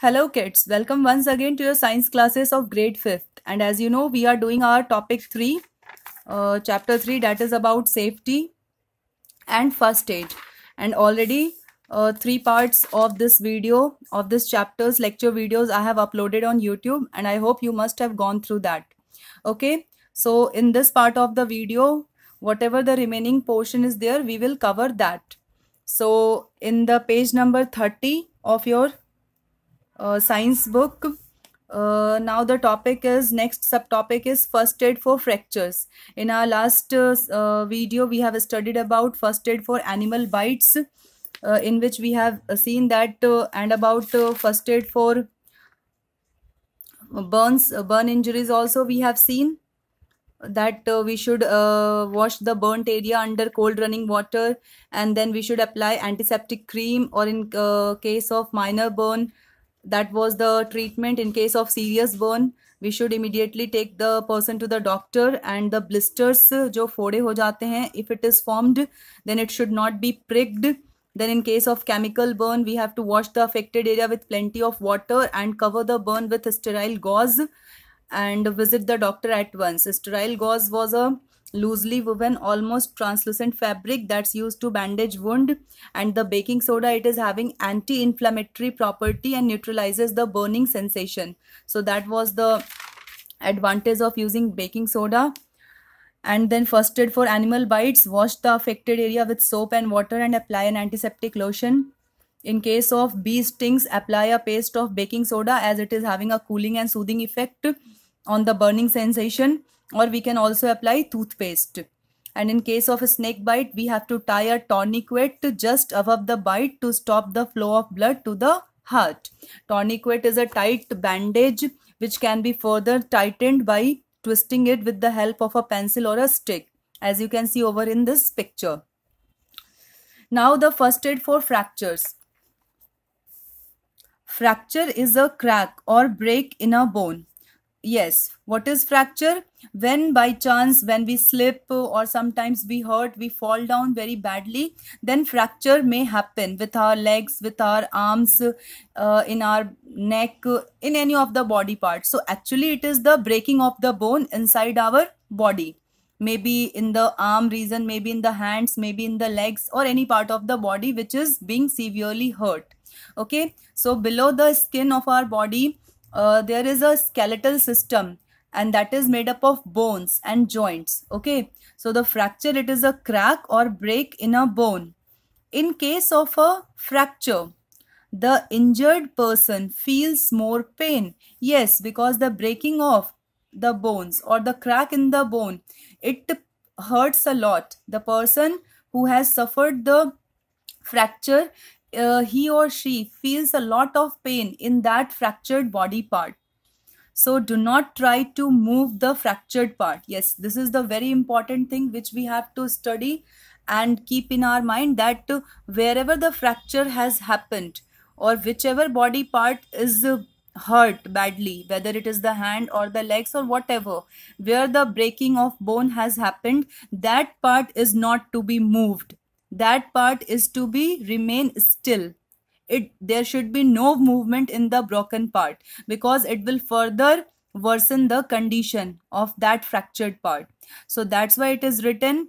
Hello kids, welcome once again to your science classes of grade 5th and as you know we are doing our topic 3, uh, chapter 3 that is about safety and first aid and already uh, three parts of this video of this chapters lecture videos I have uploaded on YouTube and I hope you must have gone through that. Okay, so in this part of the video whatever the remaining portion is there we will cover that. So in the page number 30 of your uh, science book uh, now the topic is next subtopic is first aid for fractures in our last uh, uh video we have studied about first aid for animal bites uh, in which we have uh, seen that uh, and about first aid for burns burn injuries also we have seen that we should wash the burnt area under cold running water and then we should apply antiseptic cream or in case of minor burn that was the treatment in case of serious burn we should immediately take the person to the doctor and the blisters jo fode ho jate hain if it is formed then it should not be pricked then in case of chemical burn we have to wash the affected area with plenty of water and cover the burn with sterile gauze and visit the doctor at once sterile gauze was a uh, loosely woven almost translucent fabric that's used to bandage wound and the baking soda it is having anti-inflammatory property and neutralizes the burning sensation so that was the advantage of using baking soda and then first aid for animal bites wash the affected area with soap and water and apply an antiseptic lotion in case of bee stings apply a paste of baking soda as it is having a cooling and soothing effect on the burning sensation or we can also apply toothpaste and in case of a snake bite we have to tie a tourniquet just above the bite to stop the flow of blood to the heart tourniquet is a tight bandage which can be further tightened by twisting it with the help of a pencil or a stick as you can see over in this picture now the first aid for fractures fracture is a crack or break in a bone yes what is fracture when by chance when we slip or sometimes we hurt we fall down very badly then fracture may happen with our legs with our arms uh, in our neck in any of the body parts so actually it is the breaking of the bone inside our body maybe in the arm region maybe in the hands maybe in the legs or any part of the body which is being severely hurt okay so below the skin of our body uh, there is a skeletal system and that is made up of bones and joints okay so the fracture it is a crack or break in a bone in case of a fracture the injured person feels more pain yes because the breaking of the bones or the crack in the bone it hurts a lot the person who has suffered the fracture uh, he or she feels a lot of pain in that fractured body part. So do not try to move the fractured part. Yes, this is the very important thing which we have to study and keep in our mind that wherever the fracture has happened or whichever body part is hurt badly, whether it is the hand or the legs or whatever, where the breaking of bone has happened, that part is not to be moved that part is to be remain still it there should be no movement in the broken part because it will further worsen the condition of that fractured part so that's why it is written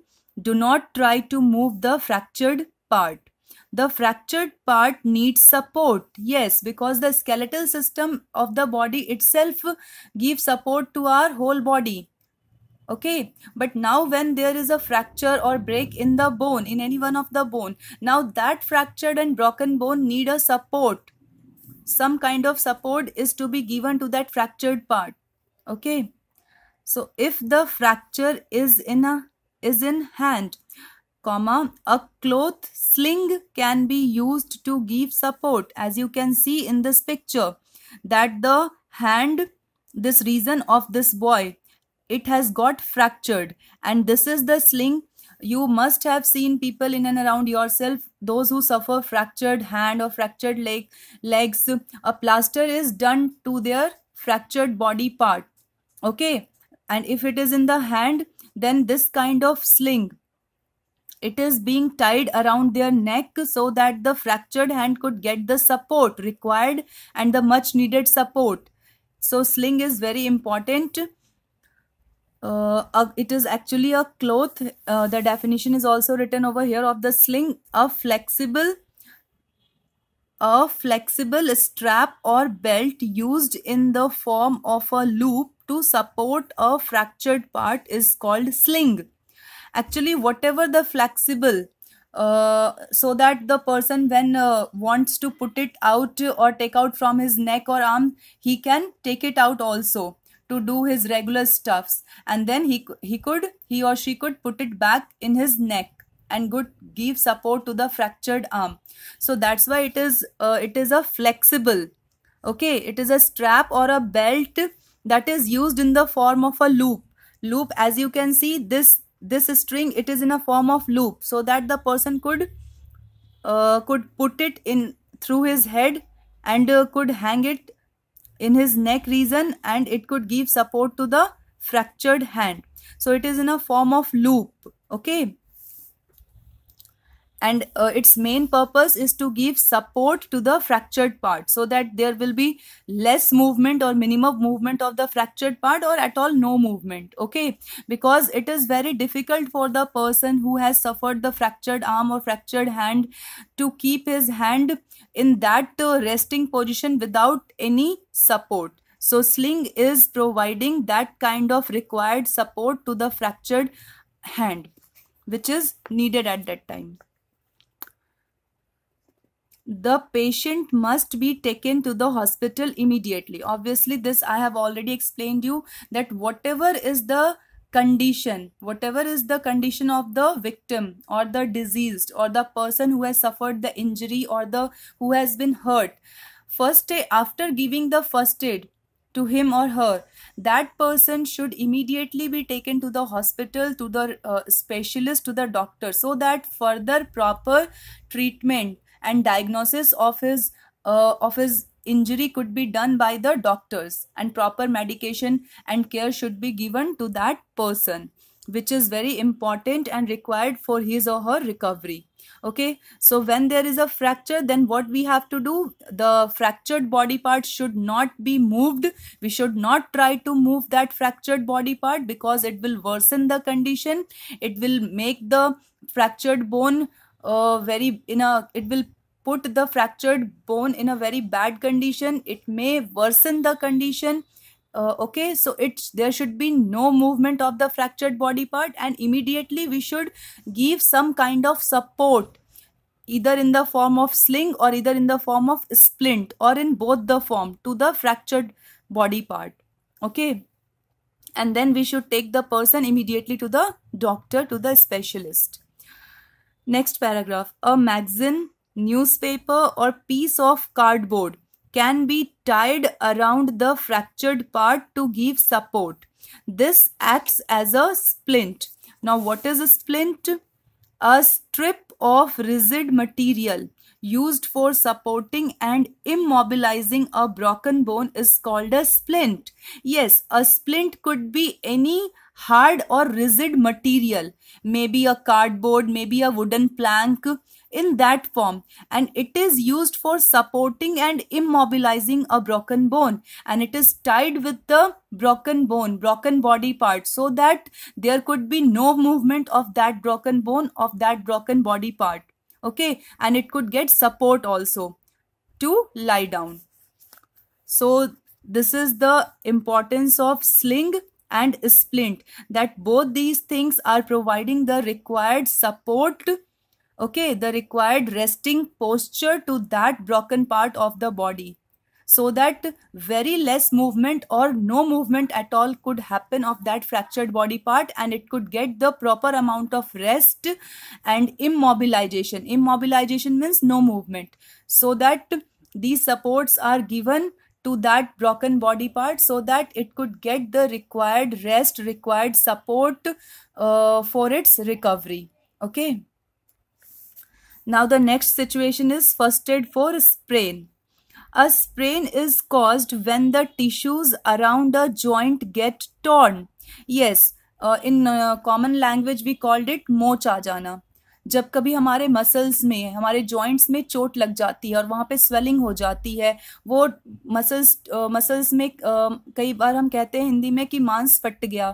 do not try to move the fractured part the fractured part needs support yes because the skeletal system of the body itself gives support to our whole body okay but now when there is a fracture or break in the bone in any one of the bone now that fractured and broken bone need a support some kind of support is to be given to that fractured part okay so if the fracture is in a is in hand comma a cloth sling can be used to give support as you can see in this picture that the hand this reason of this boy it has got fractured and this is the sling you must have seen people in and around yourself those who suffer fractured hand or fractured leg legs a plaster is done to their fractured body part okay and if it is in the hand then this kind of sling it is being tied around their neck so that the fractured hand could get the support required and the much needed support so sling is very important uh, it is actually a cloth. Uh, the definition is also written over here of the sling, a flexible, a flexible strap or belt used in the form of a loop to support a fractured part is called sling. Actually, whatever the flexible, uh, so that the person when uh, wants to put it out or take out from his neck or arm, he can take it out also to do his regular stuffs and then he he could he or she could put it back in his neck and good give support to the fractured arm so that's why it is uh, it is a flexible okay it is a strap or a belt that is used in the form of a loop loop as you can see this this string it is in a form of loop so that the person could uh, could put it in through his head and uh, could hang it in his neck region and it could give support to the fractured hand. So it is in a form of loop. Okay. And uh, its main purpose is to give support to the fractured part so that there will be less movement or minimum movement of the fractured part or at all no movement. Okay. Because it is very difficult for the person who has suffered the fractured arm or fractured hand to keep his hand in that uh, resting position without any support. So sling is providing that kind of required support to the fractured hand which is needed at that time. The patient must be taken to the hospital immediately. Obviously this I have already explained you that whatever is the condition, whatever is the condition of the victim or the diseased or the person who has suffered the injury or the who has been hurt first day after giving the first aid to him or her that person should immediately be taken to the hospital to the uh, specialist to the doctor so that further proper treatment and diagnosis of his uh, of his injury could be done by the doctors and proper medication and care should be given to that person which is very important and required for his or her recovery okay so when there is a fracture then what we have to do the fractured body part should not be moved we should not try to move that fractured body part because it will worsen the condition it will make the fractured bone uh, very in a it will put the fractured bone in a very bad condition it may worsen the condition uh, okay so it's there should be no movement of the fractured body part and immediately we should give some kind of support either in the form of sling or either in the form of splint or in both the form to the fractured body part okay and then we should take the person immediately to the doctor to the specialist next paragraph a magazine newspaper or piece of cardboard can be tied around the fractured part to give support. This acts as a splint. Now, what is a splint? A strip of rigid material used for supporting and immobilizing a broken bone is called a splint. Yes, a splint could be any hard or rigid material, maybe a cardboard, maybe a wooden plank, in that form and it is used for supporting and immobilizing a broken bone and it is tied with the broken bone broken body part so that there could be no movement of that broken bone of that broken body part okay and it could get support also to lie down so this is the importance of sling and splint that both these things are providing the required support okay the required resting posture to that broken part of the body so that very less movement or no movement at all could happen of that fractured body part and it could get the proper amount of rest and immobilization immobilization means no movement so that these supports are given to that broken body part so that it could get the required rest required support uh, for its recovery okay Now the next situation is first aid for sprain. A sprain is caused when the tissues around a joint get torn. Yes, uh, in uh, common language we called it moch aa jana. जब कभी हमारे muscles में हमारे joints में चोट लग जाती है और वहाँ पे स्वेलिंग हो जाती है वो मसल्स मसल्स में कई बार हम कहते हैं हिंदी में कि मांस फट गया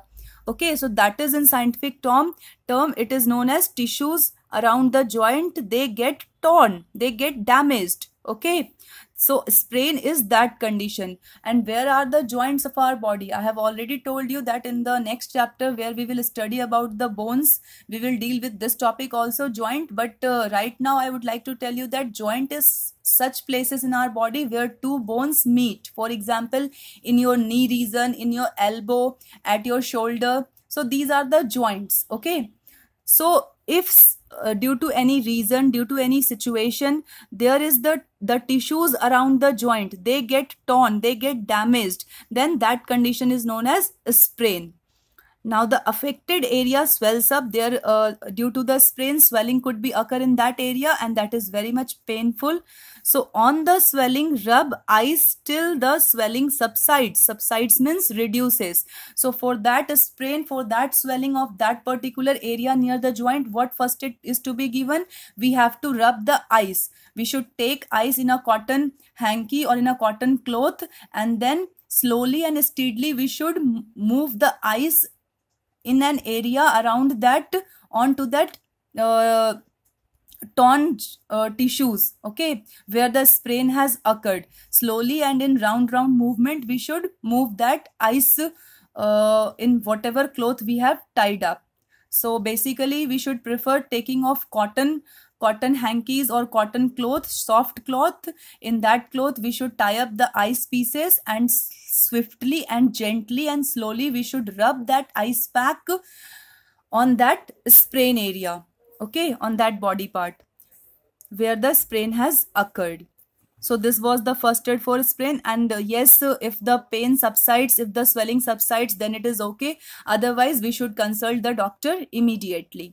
okay so that is in scientific term term it is known as tissues around the joint they get torn they get damaged okay so sprain is that condition and where are the joints of our body i have already told you that in the next chapter where we will study about the bones we will deal with this topic also joint but uh, right now i would like to tell you that joint is such places in our body where two bones meet for example in your knee region in your elbow at your shoulder so these are the joints okay so if uh, due to any reason due to any situation there is the the tissues around the joint they get torn they get damaged then that condition is known as sprain now the affected area swells up there uh, due to the sprain swelling could be occur in that area and that is very much painful. So on the swelling rub ice till the swelling subsides. Subsides means reduces. So for that sprain for that swelling of that particular area near the joint what first it is to be given we have to rub the ice. We should take ice in a cotton hanky or in a cotton cloth and then slowly and steadily we should move the ice in an area around that onto that uh, torn uh, tissues okay where the sprain has occurred slowly and in round round movement we should move that ice uh, in whatever cloth we have tied up so basically we should prefer taking off cotton cotton hankies or cotton cloth soft cloth in that cloth we should tie up the ice pieces and swiftly and gently and slowly we should rub that ice pack on that sprain area okay on that body part where the sprain has occurred so this was the first aid for sprain and uh, yes uh, if the pain subsides if the swelling subsides then it is okay otherwise we should consult the doctor immediately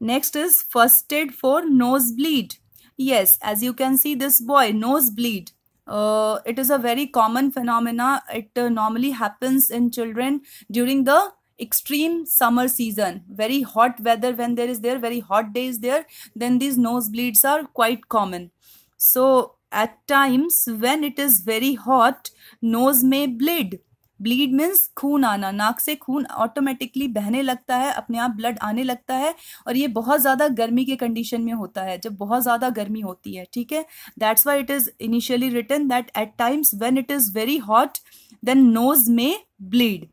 next is first aid for nosebleed yes as you can see this boy nosebleed uh, it is a very common phenomena it uh, normally happens in children during the extreme summer season very hot weather when there is there very hot days there then these nosebleeds are quite common so at times when it is very hot nose may bleed bleed means खून आना नाक से खून automatically बहने लगता है अपने आप ब्लड आने लगता है और ये बहुत ज़्यादा गर्मी के कंडीशन में होता है जब बहुत ज़्यादा गर्मी होती है ठीक है that's why it is initially return that at times when it is very hot then nose में bleed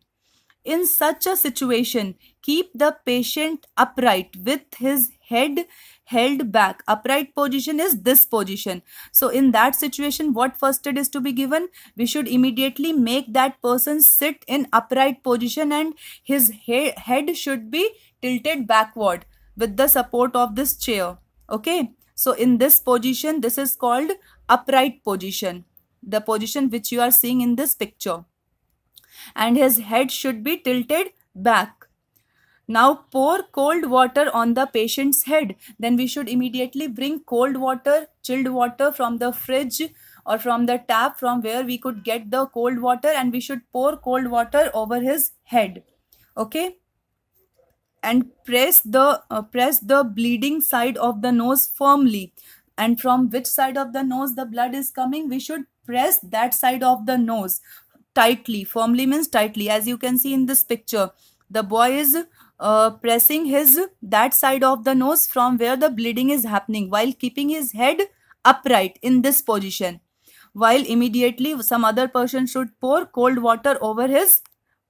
in such a situation keep the patient upright with his head held back upright position is this position so in that situation what first aid is to be given we should immediately make that person sit in upright position and his he head should be tilted backward with the support of this chair okay so in this position this is called upright position the position which you are seeing in this picture and his head should be tilted back now pour cold water on the patient's head. Then we should immediately bring cold water, chilled water from the fridge or from the tap from where we could get the cold water and we should pour cold water over his head. Okay. And press the uh, press the bleeding side of the nose firmly. And from which side of the nose the blood is coming, we should press that side of the nose tightly. Firmly means tightly. As you can see in this picture, the boy is uh, pressing his that side of the nose from where the bleeding is happening while keeping his head upright in this position while immediately some other person should pour cold water over his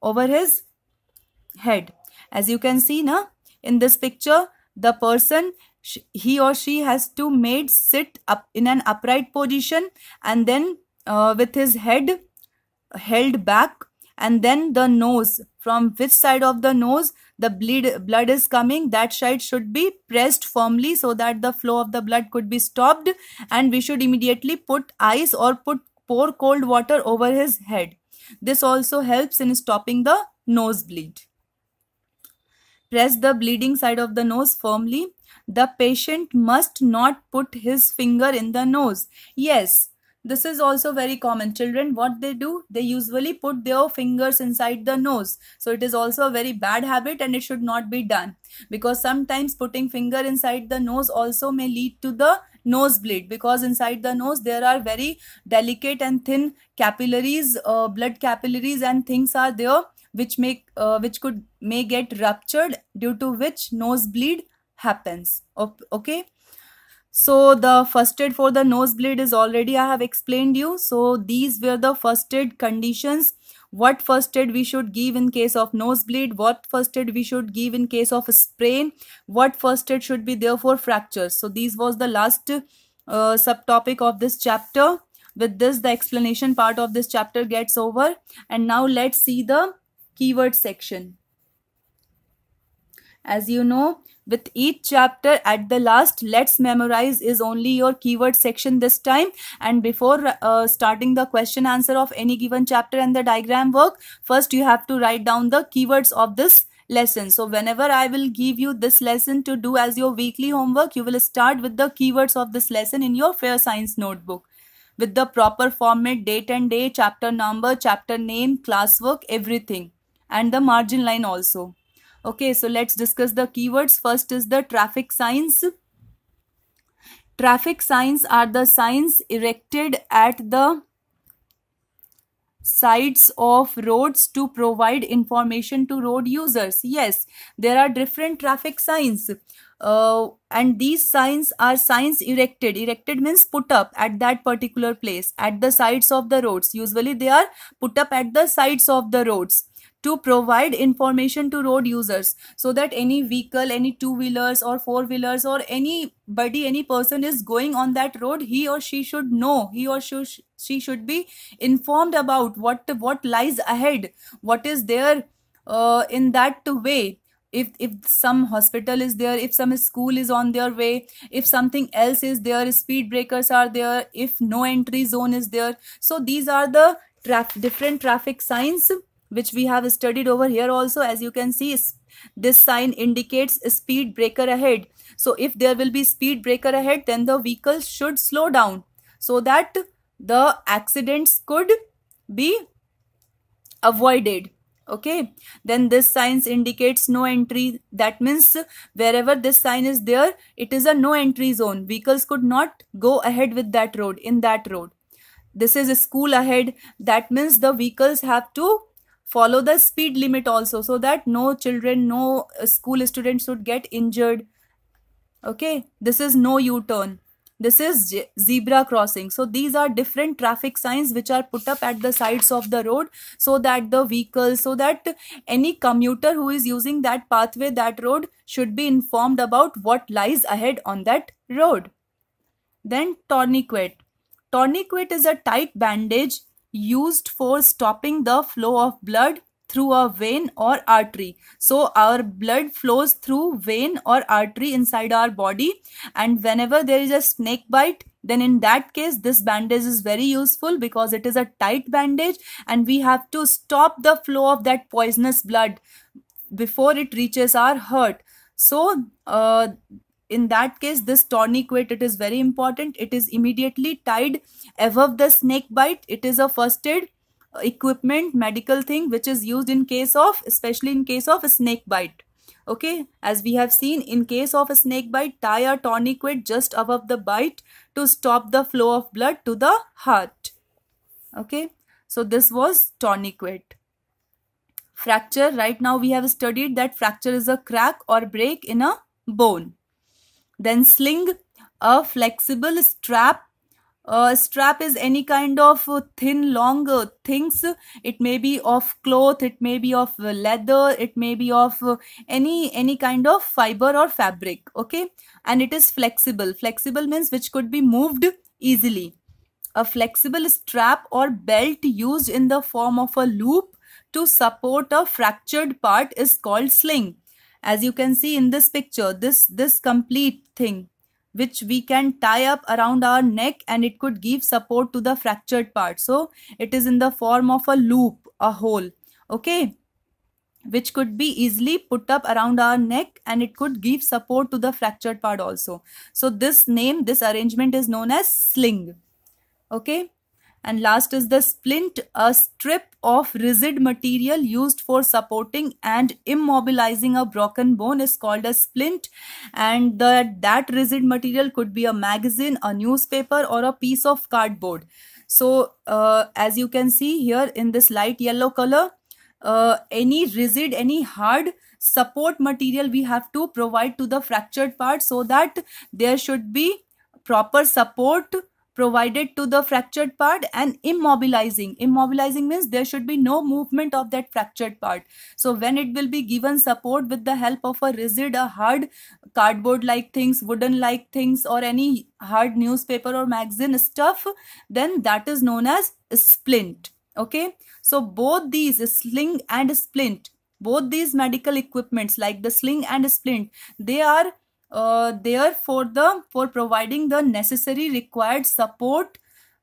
over his head as you can see na in this picture the person he or she has to made sit up in an upright position and then uh, with his head held back and then the nose from which side of the nose the bleed, blood is coming, that side should be pressed firmly so that the flow of the blood could be stopped and we should immediately put ice or put pour cold water over his head. This also helps in stopping the nosebleed. Press the bleeding side of the nose firmly. The patient must not put his finger in the nose. Yes, this is also very common. Children, what they do, they usually put their fingers inside the nose. So it is also a very bad habit and it should not be done because sometimes putting finger inside the nose also may lead to the nosebleed because inside the nose there are very delicate and thin capillaries, uh, blood capillaries and things are there which make uh, which could may get ruptured due to which nosebleed happens. Okay. So the first aid for the nosebleed is already I have explained you. So these were the first aid conditions. What first aid we should give in case of nosebleed. What first aid we should give in case of sprain. What first aid should be there for fractures. So these was the last uh, subtopic of this chapter. With this the explanation part of this chapter gets over. And now let's see the keyword section. As you know, with each chapter at the last, let's memorize is only your keyword section this time. And before uh, starting the question answer of any given chapter and the diagram work, first you have to write down the keywords of this lesson. So whenever I will give you this lesson to do as your weekly homework, you will start with the keywords of this lesson in your Fair Science notebook with the proper format, date and day, chapter number, chapter name, classwork, everything and the margin line also. Okay, so let's discuss the keywords. First is the traffic signs. Traffic signs are the signs erected at the sides of roads to provide information to road users. Yes, there are different traffic signs. Uh, and these signs are signs erected. Erected means put up at that particular place, at the sides of the roads. Usually they are put up at the sides of the roads to provide information to road users so that any vehicle, any two wheelers or four wheelers or anybody, any person is going on that road, he or she should know, he or she, she should be informed about what, what lies ahead, what is there uh, in that way if if some hospital is there if some school is on their way if something else is there speed breakers are there if no entry zone is there so these are the traf different traffic signs which we have studied over here also as you can see this sign indicates speed breaker ahead so if there will be speed breaker ahead then the vehicle should slow down so that the accidents could be avoided okay then this sign indicates no entry that means wherever this sign is there it is a no entry zone vehicles could not go ahead with that road in that road this is a school ahead that means the vehicles have to follow the speed limit also so that no children no uh, school students should get injured okay this is no u-turn this is zebra crossing so these are different traffic signs which are put up at the sides of the road so that the vehicle so that any commuter who is using that pathway that road should be informed about what lies ahead on that road then tourniquet tourniquet is a tight bandage used for stopping the flow of blood through a vein or artery. So our blood flows through vein or artery inside our body and whenever there is a snake bite then in that case this bandage is very useful because it is a tight bandage and we have to stop the flow of that poisonous blood before it reaches our heart. So uh, in that case this tourniquet it is very important it is immediately tied above the snake bite it is a first aid equipment medical thing which is used in case of especially in case of snake bite okay as we have seen in case of a snake bite tie a tourniquet just above the bite to stop the flow of blood to the heart okay so this was tourniquet fracture right now we have studied that fracture is a crack or break in a bone then sling a flexible strap. Uh, strap is any kind of uh, thin, long uh, things. It may be of cloth, it may be of uh, leather, it may be of uh, any any kind of fiber or fabric. Okay, and it is flexible. Flexible means which could be moved easily. A flexible strap or belt used in the form of a loop to support a fractured part is called sling. As you can see in this picture, this, this complete thing which we can tie up around our neck and it could give support to the fractured part. So it is in the form of a loop, a hole, okay, which could be easily put up around our neck and it could give support to the fractured part also. So this name, this arrangement is known as sling, okay. And last is the splint, a strip of rigid material used for supporting and immobilizing a broken bone is called a splint. And the, that rigid material could be a magazine, a newspaper or a piece of cardboard. So uh, as you can see here in this light yellow color, uh, any rigid, any hard support material we have to provide to the fractured part so that there should be proper support provided to the fractured part and immobilizing. Immobilizing means there should be no movement of that fractured part. So when it will be given support with the help of a rigid, a hard cardboard like things, wooden like things or any hard newspaper or magazine stuff, then that is known as splint. Okay. So both these sling and splint, both these medical equipments like the sling and splint, they are uh, there for the for providing the necessary required support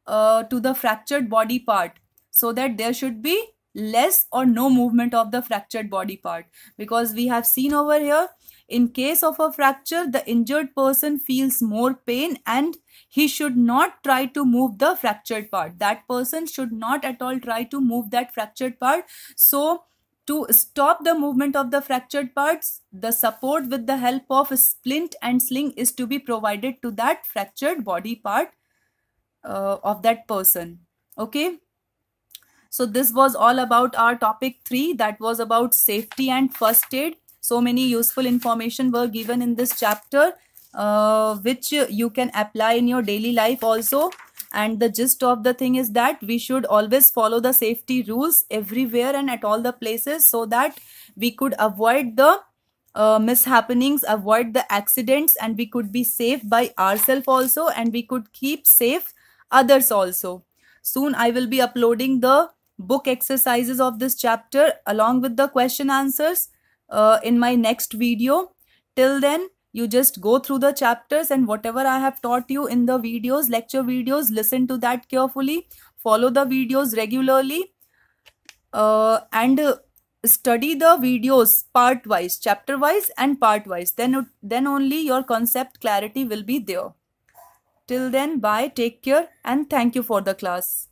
uh, to the fractured body part so that there should be less or no movement of the fractured body part because we have seen over here in case of a fracture the injured person feels more pain and he should not try to move the fractured part that person should not at all try to move that fractured part so to stop the movement of the fractured parts, the support with the help of a splint and sling is to be provided to that fractured body part uh, of that person. Okay. So this was all about our topic 3 that was about safety and first aid. So many useful information were given in this chapter uh, which you can apply in your daily life also and the gist of the thing is that we should always follow the safety rules everywhere and at all the places so that we could avoid the uh, mishappenings avoid the accidents and we could be safe by ourselves also and we could keep safe others also soon i will be uploading the book exercises of this chapter along with the question answers uh, in my next video till then you just go through the chapters and whatever I have taught you in the videos, lecture videos, listen to that carefully, follow the videos regularly uh, and uh, study the videos part wise, chapter wise and part wise. Then, then only your concept clarity will be there. Till then, bye, take care and thank you for the class.